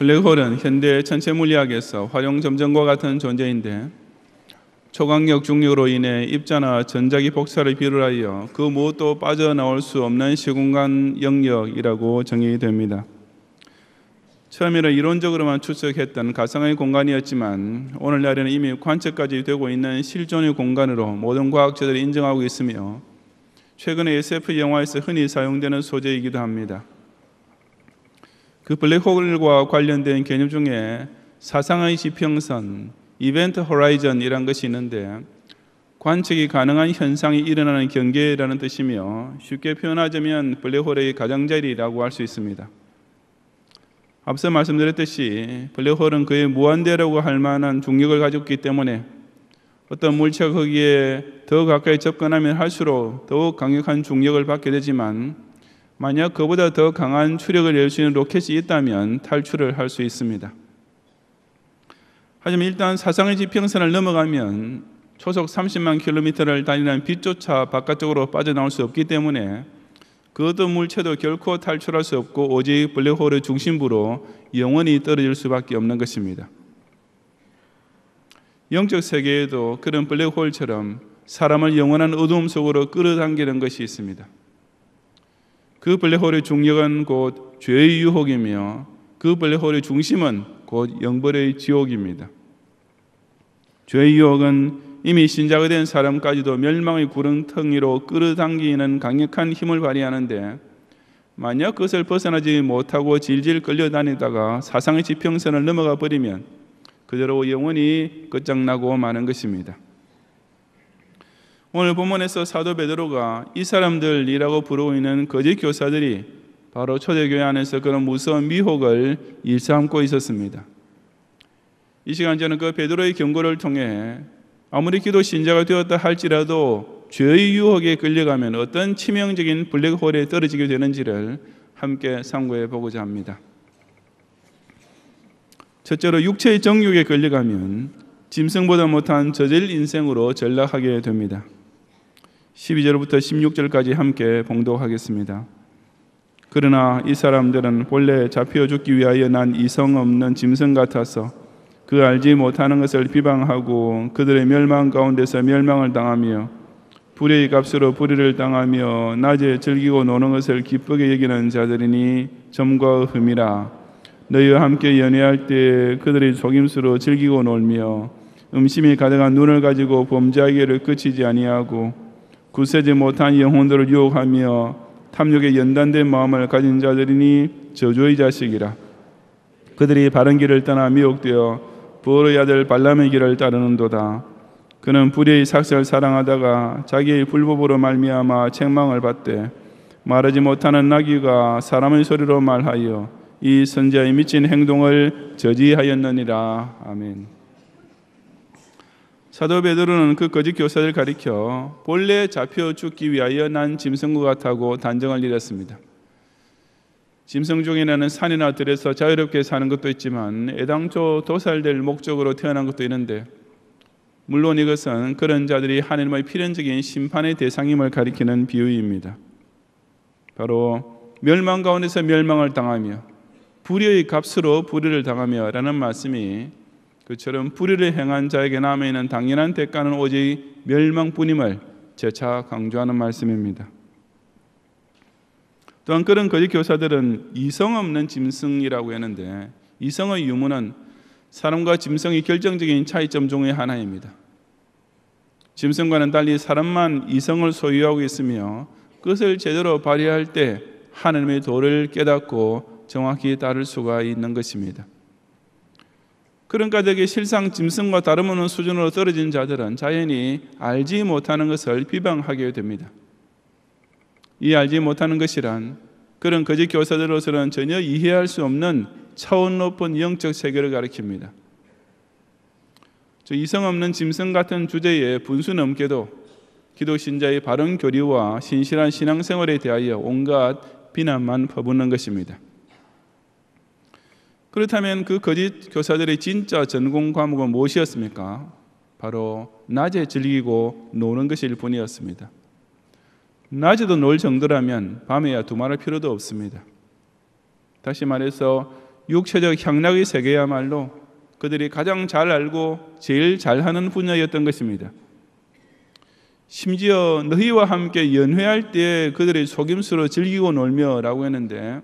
블랙홀은 현대 천체 물리학에서 활용 점정과 같은 존재인데 초강력 중력으로 인해 입자나 전자기 복사를 비롯하여 그 무엇도 빠져나올 수 없는 시공간 영역이라고 정의됩니다. 처음에는 이론적으로만 추측했던 가상의 공간이었지만 오늘날에는 이미 관측까지 되고 있는 실존의 공간으로 모든 과학자들이 인정하고 있으며 최근에 SF 영화에서 흔히 사용되는 소재이기도 합니다. 그 블랙홀과 관련된 개념 중에 사상의 지평선, 이벤트 호라이즌이란 것이 있는데 관측이 가능한 현상이 일어나는 경계라는 뜻이며 쉽게 표현하자면 블랙홀의 가장자리라고 할 수 있습니다. 앞서 말씀드렸듯이 블랙홀은 그의 무한대라고 할 만한 중력을 가졌기 때문에 어떤 물체가 거기에 더 가까이 접근하면 할수록 더욱 강력한 중력을 받게 되지만 만약 그보다 더 강한 추력을 낼 수 있는 로켓이 있다면 탈출을 할 수 있습니다. 하지만 일단 사상의 지평선을 넘어가면 초속 30만 킬로미터를 달리는 빛조차 바깥쪽으로 빠져나올 수 없기 때문에 그 어떤 물체도 결코 탈출할 수 없고 오직 블랙홀의 중심부로 영원히 떨어질 수밖에 없는 것입니다. 영적 세계에도 그런 블랙홀처럼 사람을 영원한 어둠 속으로 끌어당기는 것이 있습니다. 그 블랙홀의 중력은 곧 죄의 유혹이며 그 블랙홀의 중심은 곧 영벌의 지옥입니다. 죄의 유혹은 이미 신자가 된 사람까지도 멸망의 구렁텅이로 끌어당기는 강력한 힘을 발휘하는데 만약 그것을 벗어나지 못하고 질질 끌려다니다가 사상의 지평선을 넘어가 버리면 그대로 영원히 끝장나고 마는 것입니다. 오늘 본문에서 사도 베드로가 이 사람들이라고 부르는 고있 거짓 교사들이 바로 초대교회 안에서 그런 무서운 미혹을 일삼고 있었습니다. 이 시간 저는 그 베드로의 경고를 통해 아무리 기도 신자가 되었다 할지라도 죄의 유혹에 끌려가면 어떤 치명적인 블랙홀에 떨어지게 되는지를 함께 상고해 보고자 합니다. 첫째로 육체의 정욕에 끌려가면 짐승보다 못한 저질 인생으로 전락하게 됩니다. 12절부터 16절까지 함께 봉독하겠습니다. 그러나 이 사람들은 본래 잡혀 죽기 위하여 난 이성 없는 짐승 같아서 그 알지 못하는 것을 비방하고 그들의 멸망 가운데서 멸망을 당하며 불의 값으로 불의를 당하며 낮에 즐기고 노는 것을 기쁘게 여기는 자들이니 점과 흠이라 너희와 함께 연애할 때 그들의 속임수로 즐기고 놀며 음심이 가득한 눈을 가지고 범죄하기를 그치지 아니하고 구세지 못한 영혼들을 유혹하며 탐욕에 연단된 마음을 가진 자들이니 저주의 자식이라 그들이 바른 길을 떠나 미혹되어 부월의 아들 발람의 길을 따르는도다 그는 불의의 삭슬을 사랑하다가 자기의 불법으로 말미암아 책망을 받되 말하지 못하는 나귀가 사람의 소리로 말하여 이선자의 미친 행동을 저지하였느니라 아멘 사도 베드로는 그 거짓 교사를 가리켜 본래 잡혀 죽기 위하여 난 짐승과 같다고 단정을 내렸습니다. 짐승 중에는 산이나 들에서 자유롭게 사는 것도 있지만 애당초 도살될 목적으로 태어난 것도 있는데 물론 이것은 그런 자들이 하나님의 필연적인 심판의 대상임을 가리키는 비유입니다. 바로 멸망 가운데서 멸망을 당하며 불의의 값으로 불의를 당하며라는 말씀이 그처럼 불의를 행한 자에게 남아 있는 당연한 대가는 오직 멸망뿐임을 재차 강조하는 말씀입니다. 또한 그런 거짓 교사들은 이성 없는 짐승이라고 했는데 이성의 유무는 사람과 짐승의 결정적인 차이점 중의 하나입니다. 짐승과는 달리 사람만 이성을 소유하고 있으며 그것을 제대로 발휘할 때 하나님의 도를 깨닫고 정확히 따를 수가 있는 것입니다. 그러니까 되게 실상 짐승과 다름없는 수준으로 떨어진 자들은 자연히 알지 못하는 것을 비방하게 됩니다. 이 알지 못하는 것이란 그런 거짓 교사들로서는 전혀 이해할 수 없는 차원 높은 영적 세계를 가리킵니다. 저 이성 없는 짐승 같은 주제에 분수 넘게도 기독 신자의 바른 교리와 신실한 신앙생활에 대하여 온갖 비난만 퍼붓는 것입니다. 그렇다면 그 거짓 교사들의 진짜 전공 과목은 무엇이었습니까? 바로 낮에 즐기고 노는 것일 뿐이었습니다. 낮에도 놀 정도라면 밤에야 두말할 필요도 없습니다. 다시 말해서 육체적 향락의 세계야말로 그들이 가장 잘 알고 제일 잘하는 분야였던 것입니다. 심지어 너희와 함께 연회할 때그들이 속임수로 즐기고 놀며라고 했는데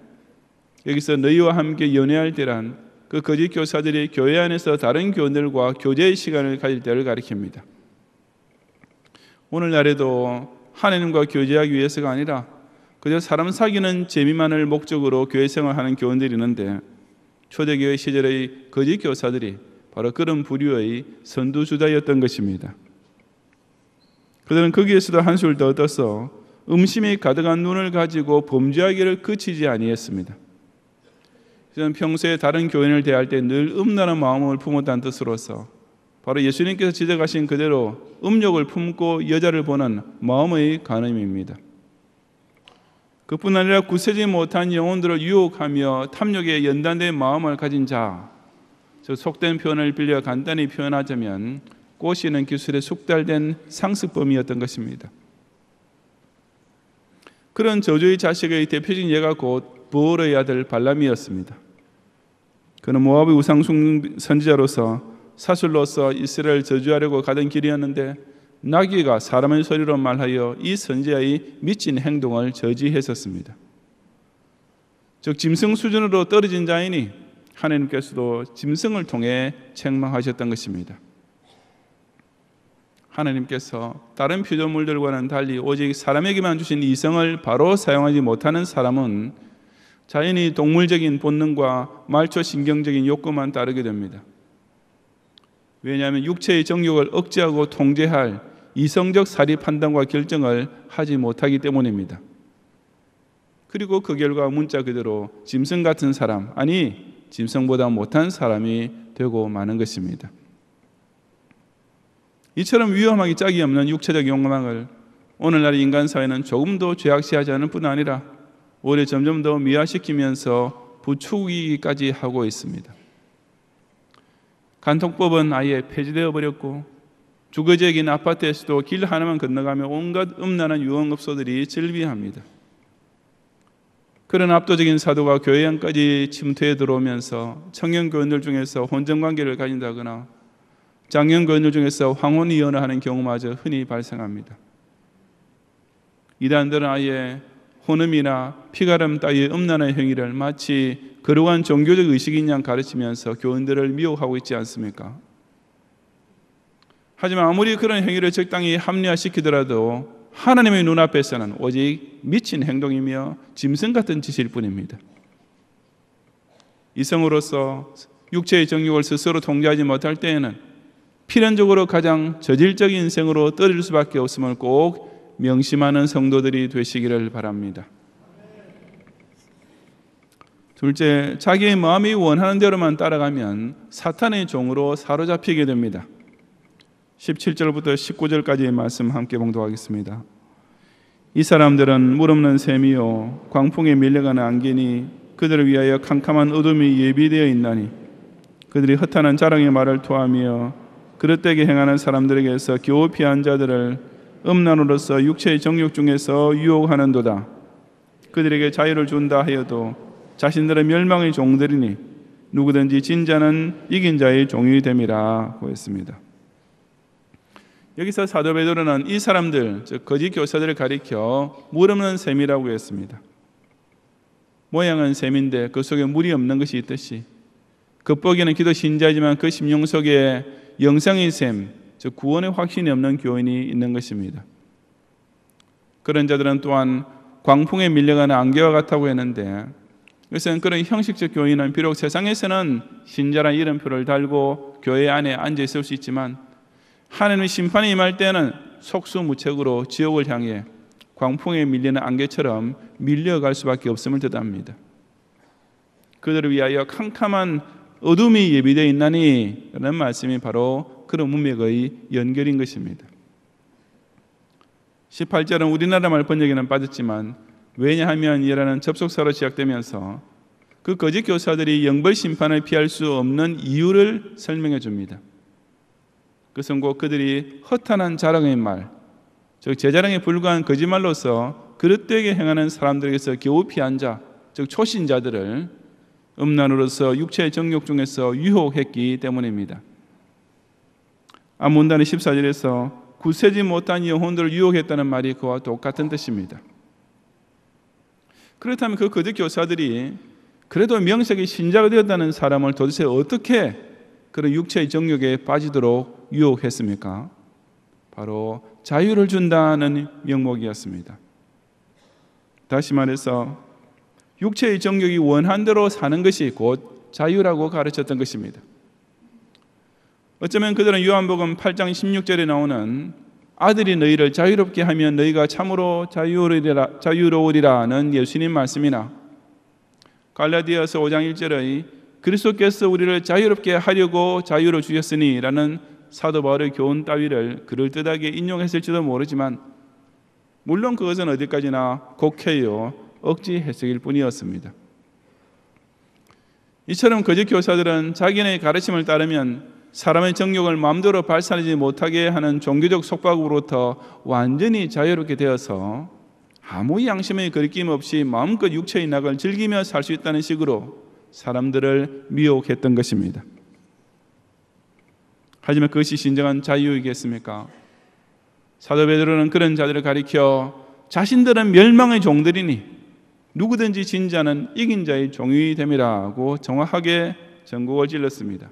여기서 너희와 함께 연애할 때란 그 거짓 교사들이 교회 안에서 다른 교인들과 교제의 시간을 가질 때를 가리킵니다. 오늘날에도 하나님과 교제하기 위해서가 아니라 그저 사람 사귀는 재미만을 목적으로 교회 생활하는 교인들이 있는데 초대교회 시절의 거짓 교사들이 바로 그런 부류의 선두주자였던 것입니다. 그들은 거기에서도 한술 더 떠서 음심이 가득한 눈을 가지고 범죄하기를 그치지 아니했습니다. 저는 평소에 다른 교인을 대할 때 늘 음란한 마음을 품었다는 뜻으로서 바로 예수님께서 지적하신 그대로 음욕을 품고 여자를 보는 마음의 가늠입니다. 그뿐 아니라 구세지 못한 영혼들을 유혹하며 탐욕에 연단된 마음을 가진 자, 저 속된 표현을 빌려 간단히 표현하자면 꼬시는 기술에 숙달된 상습범이었던 것입니다. 그런 저주의 자식의 대표적인 예가 곧 부월의 아들 발람이었습니다. 그는 모압의 우상 선지자로서 사술로서 이스라엘 저주하려고 가던 길이었는데 나귀가 사람의 소리로 말하여 이 선지자의 미친 행동을 저지했었습니다. 즉 짐승 수준으로 떨어진 자이니 하나님께서도 짐승을 통해 책망하셨던 것입니다. 하나님께서 다른 피조물들과는 달리 오직 사람에게만 주신 이성을 바로 사용하지 못하는 사람은 자연이 동물적인 본능과 말초 신경적인 욕구만 따르게 됩니다. 왜냐하면 육체의 정욕을 억제하고 통제할 이성적 사리 판단과 결정을 하지 못하기 때문입니다. 그리고 그 결과 문자 그대로 짐승 같은 사람, 아니, 짐승보다 못한 사람이 되고 마는 것입니다. 이처럼 위험하기 짝이 없는 육체적 욕망을 오늘날 인간 사회는 조금도 죄악시하지 않을 뿐 아니라 올해 점점 더 미화시키면서 부추기까지 하고 있습니다. 간통법은 아예 폐지되어 버렸고 주거지역인 아파트에서도 길 하나만 건너가면 온갖 음란한 유흥업소들이 즐비합니다. 그런 압도적인 사도가 교회 안까지 침투해 들어오면서 청년 교인들 중에서 혼전 관계를 가진다거나 장년 교인들 중에서 황혼 이혼을 하는 경우마저 흔히 발생합니다. 이단들은 아예 혼음이나 피가름 따위의 음란한 행위를 마치 그러한 종교적 의식인 양 가르치면서 교인들을 미혹하고 있지 않습니까? 하지만 아무리 그런 행위를 적당히 합리화시키더라도 하나님의 눈앞에서는 오직 미친 행동이며 짐승 같은 짓일 뿐입니다. 이성으로서 육체의 정욕을 스스로 통제하지 못할 때에는 필연적으로 가장 저질적인 인생으로 떨어질 수밖에 없음을 꼭 명심하는 성도들이 되시기를 바랍니다. 둘째, 자기의 마음이 원하는 대로만 따라가면 사탄의 종으로 사로잡히게 됩니다. 17절부터 19절까지의 말씀 함께 봉독하겠습니다. 이 사람들은 물 없는 셈이요 광풍에 밀려가는 안개니 그들을 위하여 캄캄한 어둠이 예비되어 있나니 그들이 허탄한 자랑의 말을 토하며 그릇되게 행하는 사람들에게서 겨우 피한 자들을 음란으로서 육체의 정욕 중에서 유혹하는도다. 그들에게 자유를 준다 하여도 자신들의 멸망의 종들이니 누구든지 진자는 이긴 자의 종이 됨이라 고했습니다. 여기서 사도 베드로는 이 사람들 즉 거짓 교사들을 가리켜 물 없는 셈이라고 했습니다. 모양은 셈인데 그 속에 물이 없는 것이 있듯이 겉보기는 기도 신자지만 그 심령 속에 영상의 셈, 즉 구원의 확신이 없는 교인이 있는 것입니다. 그런 자들은 또한 광풍에 밀려가는 안개와 같다고 했는데 그것은 그런 형식적 교인은 비록 세상에서는 신자란 이름표를 달고 교회 안에 앉아 있을 수 있지만 하나님의 심판이 임할 때는 속수무책으로 지옥을 향해 광풍에 밀리는 안개처럼 밀려갈 수밖에 없음을 뜻합니다. 그들을 위하여 캄캄한 어둠이 예비되어 있나니 라는 말씀이 바로 그런 문맥의 연결인 것입니다. 18절은 우리나라 말 번역에는 빠졌지만 왜냐하면 이라는 접속사로 시작되면서 그 거짓 교사들이 영벌 심판을 피할 수 없는 이유를 설명해 줍니다. 그것은 곧 그들이 허탄한 자랑의 말, 즉 제자랑에 불과한 거짓말로서 그릇되게 행하는 사람들에게서 겨우 피한 자, 즉 초신자들을 음란으로서 육체의 정욕 중에서 유혹했기 때문입니다. 아몬단는 14절에서 구세지 못한 영혼들을 유혹했다는 말이 그와 똑같은 뜻입니다. 그렇다면 그 거짓 교사들이 그래도 명색이 신자가 되었다는 사람을 도대체 어떻게 그런 육체의 정욕에 빠지도록 유혹했습니까? 바로 자유를 준다는 명목이었습니다. 다시 말해서 육체의 정욕이 원한 대로 사는 것이 곧 자유라고 가르쳤던 것입니다. 어쩌면 그들은 요한복음 8장 16절에 나오는 아들이 너희를 자유롭게 하면 너희가 참으로 자유로우리라, 자유로우리라는 예수님 말씀이나 갈라디아서 5장 1절의 그리스도께서 우리를 자유롭게 하려고 자유로 주셨으니라는 사도 바울의 교훈 따위를 그를 뜻하게 인용했을지도 모르지만 물론 그것은 어디까지나 곡해요 억지 해석일 뿐이었습니다. 이처럼 거짓 교사들은 자기네 가르침을 따르면 사람의 정욕을 마음대로 발산하지 못하게 하는 종교적 속박으로부터 완전히 자유롭게 되어서 아무 양심의 거리낌 없이 마음껏 육체의 낙을 즐기며 살 수 있다는 식으로 사람들을 미혹했던 것입니다. 하지만 그것이 진정한 자유이겠습니까? 사도 베드로는 그런 자들을 가리켜 자신들은 멸망의 종들이니 누구든지 진 자는 이긴 자의 종이 됨이라고 정확하게 전국을 질렀습니다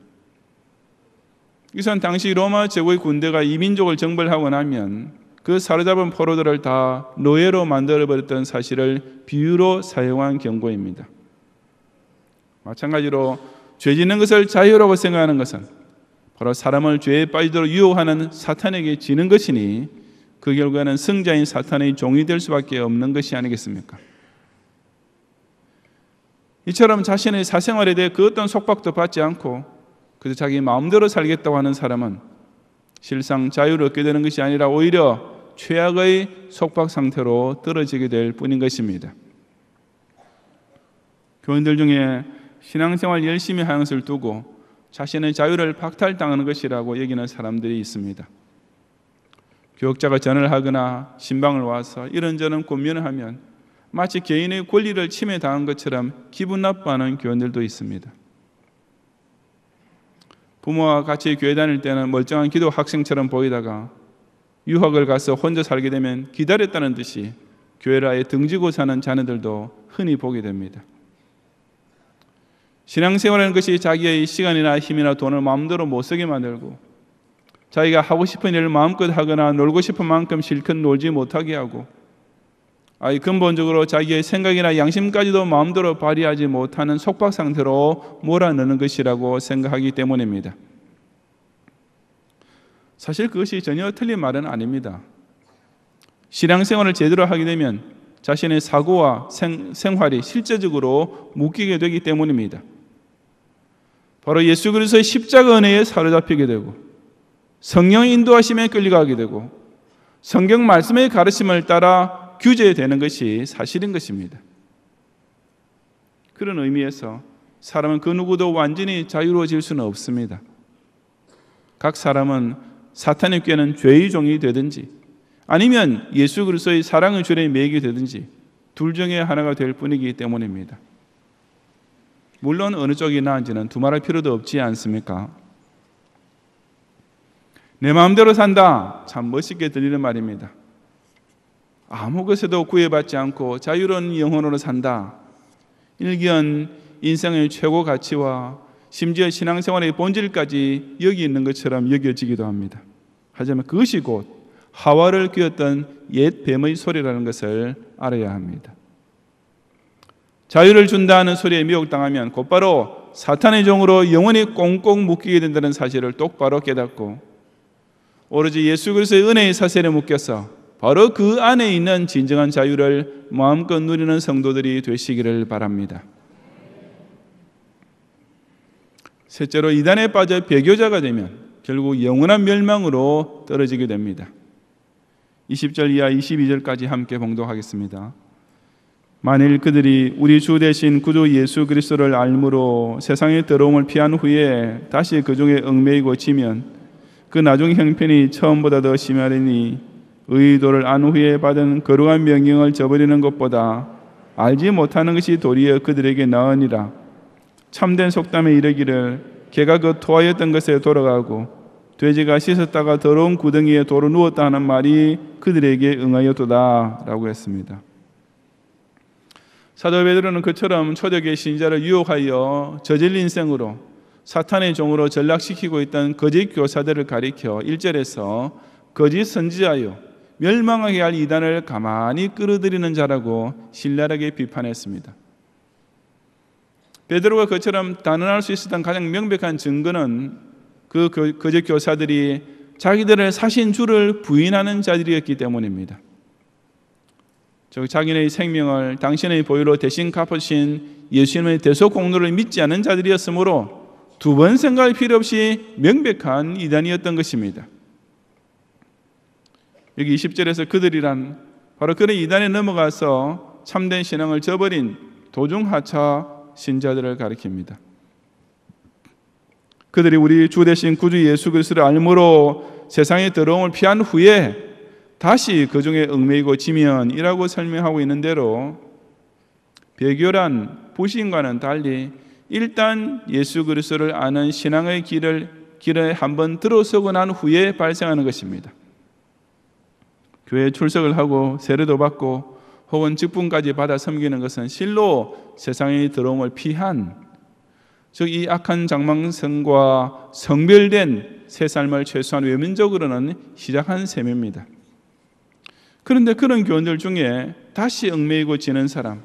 이것은 당시 로마 제국의 군대가 이민족을 정벌하고 나면 그 사로잡은 포로들을 다 노예로 만들어버렸던 사실을 비유로 사용한 경고입니다. 마찬가지로 죄 짓는 것을 자유라고 생각하는 것은 바로 사람을 죄에 빠지도록 유혹하는 사탄에게 지는 것이니 그 결과는 승자인 사탄의 종이 될 수밖에 없는 것이 아니겠습니까? 이처럼 자신의 사생활에 대해 그 어떤 속박도 받지 않고 그래서 자기 마음대로 살겠다고 하는 사람은 실상 자유를 얻게 되는 것이 아니라 오히려 최악의 속박 상태로 떨어지게 될 뿐인 것입니다. 교인들 중에 신앙생활 열심히 하는 것을 두고 자신의 자유를 박탈당하는 것이라고 여기는 사람들이 있습니다. 교역자가 전을 하거나 신방을 와서 이런저런 고민을 하면 마치 개인의 권리를 침해당한 것처럼 기분 나빠하는 교인들도 있습니다. 부모와 같이 교회 다닐 때는 멀쩡한 기도 학생처럼 보이다가 유학을 가서 혼자 살게 되면 기다렸다는 듯이 교회를 아예 등지고 사는 자녀들도 흔히 보게 됩니다. 신앙생활하는 것이 자기의 시간이나 힘이나 돈을 마음대로 못 쓰게 만들고 자기가 하고 싶은 일을 마음껏 하거나 놀고 싶은 만큼 실컷 놀지 못하게 하고 아이 근본적으로 자기의 생각이나 양심까지도 마음대로 발휘하지 못하는 속박 상태로 몰아넣는 것이라고 생각하기 때문입니다. 사실 그것이 전혀 틀린 말은 아닙니다. 신앙생활을 제대로 하게 되면 자신의 사고와 생, 활이 실제적으로 묶이게 되기 때문입니다. 바로 예수 그리스도의 십자가 은혜에 사로잡히게 되고 성령 인도하심에 끌려가게 되고 성경 말씀의 가르침을 따라 규제되는 것이 사실인 것입니다. 그런 의미에서 사람은 그 누구도 완전히 자유로워질 수는 없습니다. 각 사람은 사탄에 꿰는 죄의 종이 되든지 아니면 예수 그리스도의 사랑의 줄에 매게 되든지 둘 중에 하나가 될 뿐이기 때문입니다. 물론 어느 쪽이 나은지는 두말할 필요도 없지 않습니까? 내 마음대로 산다. 참 멋있게 들리는 말입니다. 아무 것에도 구애받지 않고 자유로운 영혼으로 산다. 일견 인생의 최고 가치와 심지어 신앙생활의 본질까지 여기 있는 것처럼 여겨지기도 합니다. 하지만 그것이 곧 하와를 끼었던 옛 뱀의 소리라는 것을 알아야 합니다. 자유를 준다는 소리에 미혹당하면 곧바로 사탄의 종으로 영원히 꽁꽁 묶이게 된다는 사실을 똑바로 깨닫고 오로지 예수 그리스도의 은혜의 사실에 묶여서 바로 그 안에 있는 진정한 자유를 마음껏 누리는 성도들이 되시기를 바랍니다. 셋째로 이단에 빠져 배교자가 되면 결국 영원한 멸망으로 떨어지게 됩니다. 20절 이하 22절까지 함께 봉독하겠습니다. 만일 그들이 우리 주 대신 구주 예수 그리스도를 알므로 세상의 더러움을 피한 후에 다시 그 중에 얽매이고 지면 그 나중 형편이 처음보다 더 심하리니 의도를 안 후에 받은 거룩한 명령을 저버리는 것보다 알지 못하는 것이 도리어 그들에게 나으니라 참된 속담에 이르기를 개가 그 토하였던 것에 돌아가고 돼지가 씻었다가 더러운 구덩이에 도로 누웠다 하는 말이 그들에게 응하였도다라고 했습니다. 사도 베드로는 그처럼 초대교 신자를 유혹하여 저질 린생으로 사탄의 종으로 전락시키고 있던 거짓 교사들을 가리켜 1절에서 거짓 선지자요 멸망하게 할 이단을 가만히 끌어들이는 자라고 신랄하게 비판했습니다. 베드로가 그처럼 단언할 수 있었던 가장 명백한 증거는 그 거짓 교사들이 자기들을 사신 주를 부인하는 자들이었기 때문입니다. 즉 자기네 생명을 당신의 보혈로 대신 갚으신 예수님의 대속 공로를 믿지 않은 자들이었으므로 두 번 생각할 필요 없이 명백한 이단이었던 것입니다. 여기 20절에서 그들이란 바로 그런 이단에 넘어가서 참된 신앙을 저버린 도중하차 신자들을 가리킵니다. 그들이 우리 주 대신 구주 예수 그리스도를 알므로 세상의 더러움을 피한 후에 다시 그 중에 얽매이고 지면이라고 설명하고 있는 대로 배교란 부신과는 달리 일단 예수 그리스도를 아는 신앙의 길을 길에 한번 들어서고 난 후에 발생하는 것입니다. 교회에 출석을 하고 세례도 받고 혹은 직분까지 받아 섬기는 것은 실로 세상의 더러움을 피한 즉 이 악한 장망성과 성별된 새 삶을 최소한 외면적으로는 시작한 셈입니다. 그런데 그런 교훈들 중에 다시 얽매이고 지는 사람,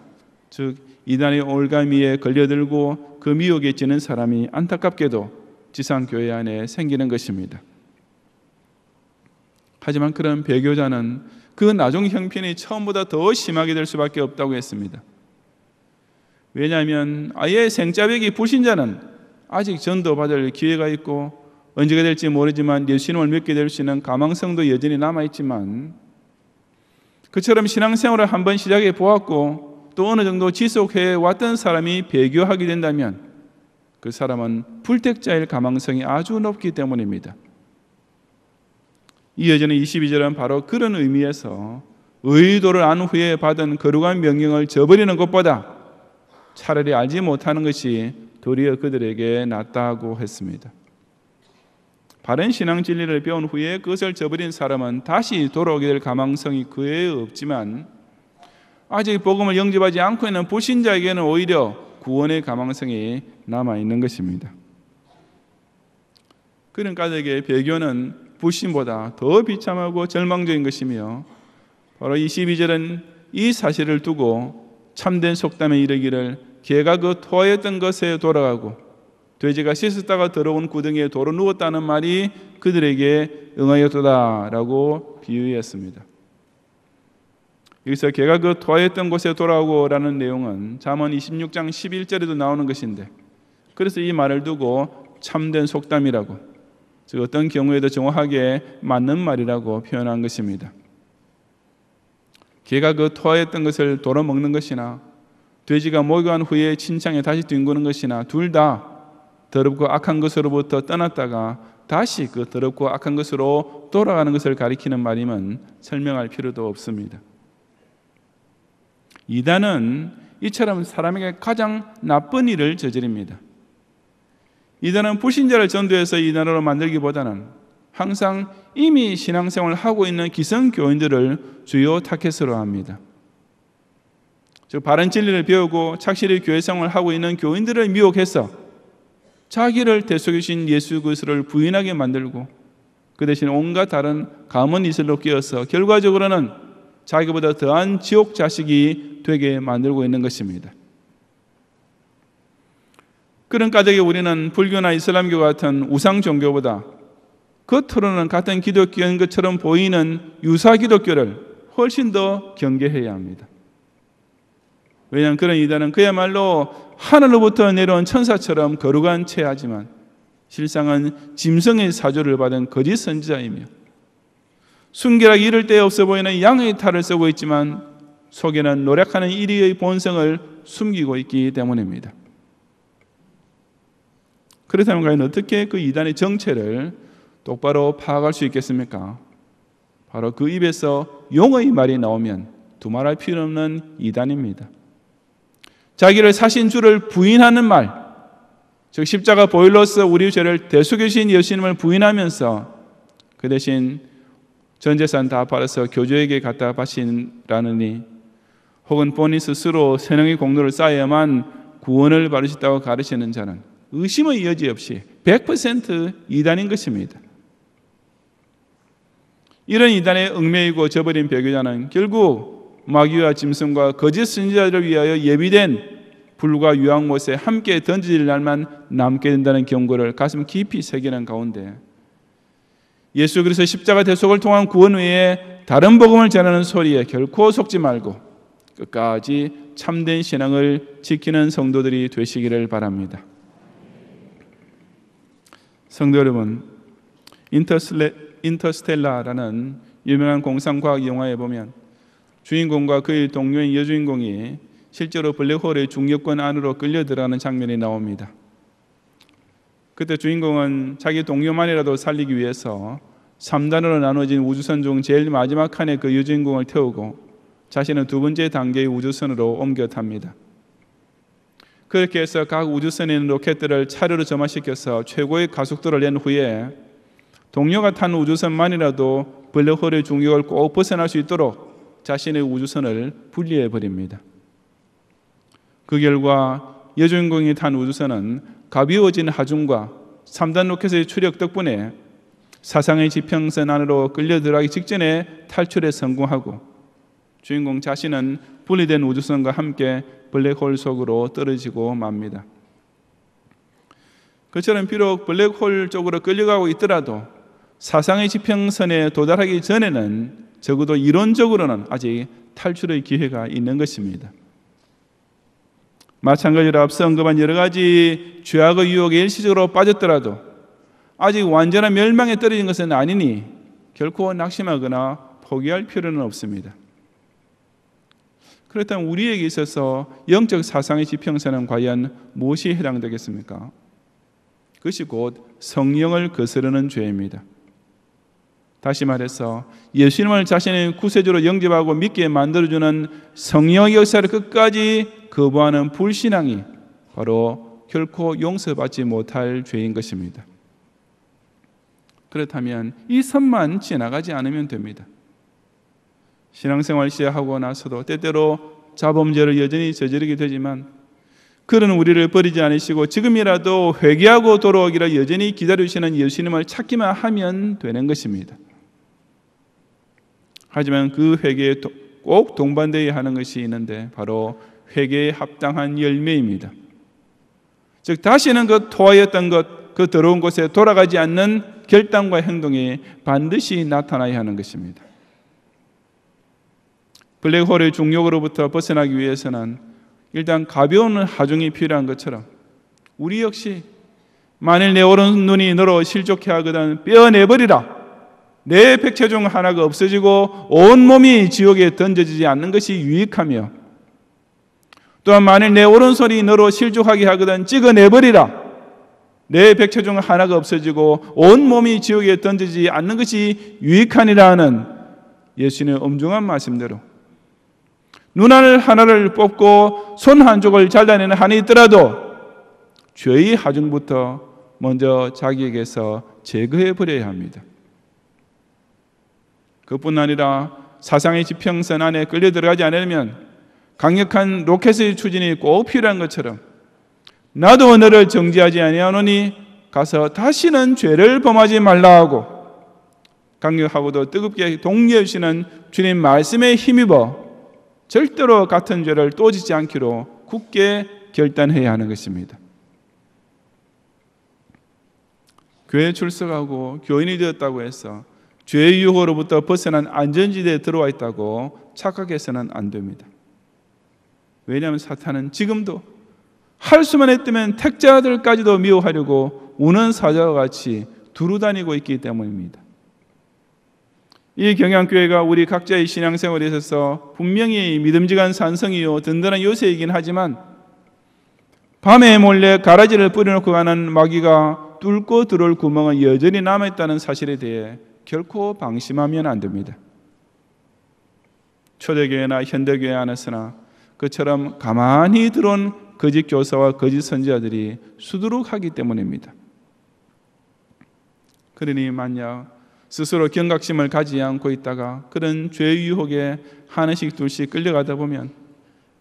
즉 이단의 올가미에 걸려들고 그 미혹에 지는 사람이 안타깝게도 지상교회 안에 생기는 것입니다. 하지만 그런 배교자는 그 나중 형편이 처음보다 더 심하게 될 수밖에 없다고 했습니다. 왜냐하면 아예 생짜배기 불신자는 아직 전도받을 기회가 있고 언제가 될지 모르지만 예수님을 믿게 될 수 있는 가망성도 여전히 남아있지만 그처럼 신앙생활을 한번 시작해 보았고 또 어느 정도 지속해 왔던 사람이 배교하게 된다면 그 사람은 불택자일 가망성이 아주 높기 때문입니다. 이어지는 22절은 바로 그런 의미에서 의도를 안 후에 받은 거룩한 명령을 저버리는 것보다 차라리 알지 못하는 것이 도리어 그들에게 낫다고 했습니다. 바른 신앙 진리를 배운 후에 그것을 저버린 사람은 다시 돌아오게 될 가망성이 그에 없지만 아직 복음을 영접하지 않고 있는 불신자에게는 오히려 구원의 가망성이 남아 있는 것입니다. 그런 까닭의 배교는 부심보다 더 비참하고 절망적인 것이며 바로 22절은 이 사실을 두고 참된 속담에 이르기를 개가 그 토하였던 것에 돌아가고 돼지가 씻었다가 더러운 구덩이에 도로 누웠다는 말이 그들에게 응하였도다라고 비유했습니다. 여기서 개가 그 토하였던 곳에 돌아오고라는 내용은 잠언 26장 11절에도 나오는 것인데 그래서 이 말을 두고 참된 속담이라고 즉 어떤 경우에도 정확하게 맞는 말이라고 표현한 것입니다. 개가 그 토하였던 것을 도로 먹는 것이나 돼지가 목욕한 후에 친창에 다시 뒹구는 것이나 둘 다 더럽고 악한 것으로부터 떠났다가 다시 그 더럽고 악한 것으로 돌아가는 것을 가리키는 말임은 설명할 필요도 없습니다. 이단은 이처럼 사람에게 가장 나쁜 일을 저지릅니다. 이들은 부신자를 전도해서 이 나라로 만들기보다는 항상 이미 신앙생활을 하고 있는 기성교인들을 주요 타켓으로 합니다. 즉 바른 진리를 배우고 착실히 교회 생활을 하고 있는 교인들을 미혹해서 자기를 대속이신 예수 그리스를 부인하게 만들고 그 대신 온갖 다른 감은 이슬로 끼어서 결과적으로는 자기보다 더한 지옥 자식이 되게 만들고 있는 것입니다. 그런 가정에 우리는 불교나 이슬람교 같은 우상 종교보다 겉으로는 그 같은 기독교인 것처럼 보이는 유사 기독교를 훨씬 더 경계해야 합니다. 왜냐하면 그런 이단은 그야말로 하늘로부터 내려온 천사처럼 거룩한 체하지만 실상은 짐승의 사조를 받은 거짓 선지자이며 순결하게 이를 데 없어 보이는 양의 탈을 쓰고 있지만 속에는 노력하는 이리의 본성을 숨기고 있기 때문입니다. 그렇다면 과연 어떻게 그 이단의 정체를 똑바로 파악할 수 있겠습니까? 바로 그 입에서 용의 말이 나오면 두말할 필요 없는 이단입니다. 자기를 사신 주를 부인하는 말, 즉 십자가 보일러서 우리 죄를 대속해주신 예수님을 부인하면서 그 대신 전 재산 다 팔아서 교주에게 갖다 바친라느니 혹은 본인 스스로 세능의 공로를 쌓아야만 구원을 받으셨다고 가르치는 자는 의심의 여지 없이 100% 이단인 것입니다. 이런 이단의 얽매이고 저버린 배교자는 결국 마귀와 짐승과 거짓 선지자들을 위하여 예비된 불과 유황못에 함께 던질 날만 남게 된다는 경고를 가슴 깊이 새기는 가운데 예수 그리스도 십자가 대속을 통한 구원 외에 다른 복음을 전하는 소리에 결코 속지 말고 끝까지 참된 신앙을 지키는 성도들이 되시기를 바랍니다. 성도 여러분, 인터슬레, 인터스텔라라는 유명한 공상과학 영화에 보면 주인공과 그의 동료인 여주인공이 실제로 블랙홀의 중력권 안으로 끌려 들어가는 장면이 나옵니다. 그때 주인공은 자기 동료만이라도 살리기 위해서 3단으로 나눠진 우주선 중 제일 마지막 칸에 그 여주인공을 태우고 자신은 두 번째 단계의 우주선으로 옮겨 탑니다. 그렇게 해서 각 우주선에 있는 로켓들을 차례로 점화시켜서 최고의 가속도를 낸 후에 동료가 탄 우주선만이라도 블랙홀의 중력을 꼭 벗어날 수 있도록 자신의 우주선을 분리해 버립니다. 그 결과 여주인공이 탄 우주선은 가벼워진 하중과 3단 로켓의 추력 덕분에 사상의 지평선 안으로 끌려 들어가기 직전에 탈출에 성공하고 주인공 자신은 분리된 우주선과 함께 블랙홀 속으로 떨어지고 맙니다. 그처럼 비록 블랙홀 쪽으로 끌려가고 있더라도 사상의 지평선에 도달하기 전에는 적어도 이론적으로는 아직 탈출의 기회가 있는 것입니다. 마찬가지로 앞서 언급한 여러 가지 죄악의 유혹에 일시적으로 빠졌더라도 아직 완전한 멸망에 떨어진 것은 아니니 결코 낙심하거나 포기할 필요는 없습니다. 그렇다면 우리에게 있어서 영적 사상의 지평선은 과연 무엇이 해당되겠습니까? 그것이 곧 성령을 거스르는 죄입니다. 다시 말해서 예수님을 자신의 구세주로 영접하고 믿게 만들어주는 성령의 역사를 끝까지 거부하는 불신앙이 바로 결코 용서받지 못할 죄인 것입니다. 그렇다면 이 선만 지나가지 않으면 됩니다. 신앙생활 시작하고 나서도 때때로 자범죄를 여전히 저지르게 되지만 그런 우리를 버리지 않으시고 지금이라도 회개하고 돌아오기를 여전히 기다리시는 예수님을 찾기만 하면 되는 것입니다. 하지만 그 회개에 꼭 동반되어야 하는 것이 있는데 바로 회개에 합당한 열매입니다. 즉 다시는 그 토하였던 것, 그 더러운 곳에 돌아가지 않는 결단과 행동이 반드시 나타나야 하는 것입니다. 블랙홀의 중력으로부터 벗어나기 위해서는 일단 가벼운 하중이 필요한 것처럼 우리 역시 만일 내 오른눈이 너로 실족해 하거든 빼어내버리라. 내 백체 중 하나가 없어지고 온몸이 지옥에 던져지지 않는 것이 유익하며 또한 만일 내 오른손이 너로 실족하게 하거든 찍어내버리라. 내 백체 중 하나가 없어지고 온몸이 지옥에 던지지 져 않는 것이 유익하니라는 예수님의 엄중한 말씀대로 눈알 하나를 뽑고 손 한쪽을 잘라내는 한이 있더라도 죄의 하중부터 먼저 자기에게서 제거해 버려야 합니다. 그뿐 아니라 사상의 지평선 안에 끌려 들어가지 않으면 강력한 로켓의 추진이 꼭 필요한 것처럼 나도 너를 정죄하지 아니하노니 가서 다시는 죄를 범하지 말라 하고 강력하고도 뜨겁게 동의해 시는 주님 말씀에 힘입어 절대로 같은 죄를 또 짓지 않기로 굳게 결단해야 하는 것입니다. 교회 출석하고 교인이 되었다고 해서 죄의 유혹으로부터 벗어난 안전지대에 들어와 있다고 착각해서는 안 됩니다. 왜냐하면 사탄은 지금도 할 수만 했다면 택자들까지도 미워하려고 우는 사자와 같이 두루 다니고 있기 때문입니다. 이 경향교회가 우리 각자의 신앙생활에 있어서 분명히 믿음직한 산성이요 든든한 요새이긴 하지만 밤에 몰래 가라지를 뿌려놓고 가는 마귀가 뚫고 들어올 구멍은 여전히 남아있다는 사실에 대해 결코 방심하면 안 됩니다. 초대교회나 현대교회 안에서나 그처럼 가만히 들어온 거짓 교사와 거짓 선지자들이 수두룩하기 때문입니다. 그러니 만약 스스로 경각심을 가지 지 않고 있다가 그런 죄의 유혹에 하나씩 둘씩 끌려가다 보면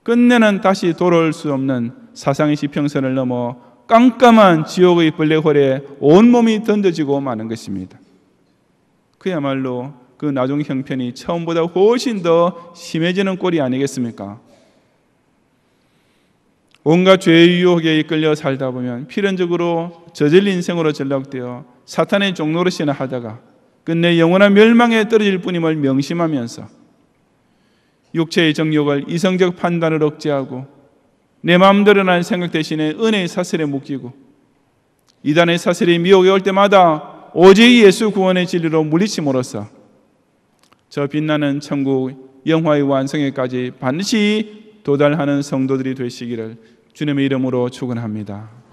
끝내는 다시 돌아올 수 없는 사상의 시평선을 넘어 깜깜한 지옥의 블랙홀에 온몸이 던져지고 마는 것입니다. 그야말로 그 나중 형편이 처음보다 훨씬 더 심해지는 꼴이 아니겠습니까? 온갖 죄의 유혹에 이끌려 살다 보면 필연적으로 저질 인생으로 전락되어 사탄의 종로릇이나 하다가 끝내 영원한 멸망에 떨어질 뿐임을 명심하면서 육체의 정욕을 이성적 판단을 억제하고 내 마음대로 난 생각 대신에 은혜의 사슬에 묶이고 이단의 사슬이 미혹에 올 때마다 오직 예수 구원의 진리로 물리침으로써 저 빛나는 천국 영화의 완성에까지 반드시 도달하는 성도들이 되시기를 주님의 이름으로 축원합니다.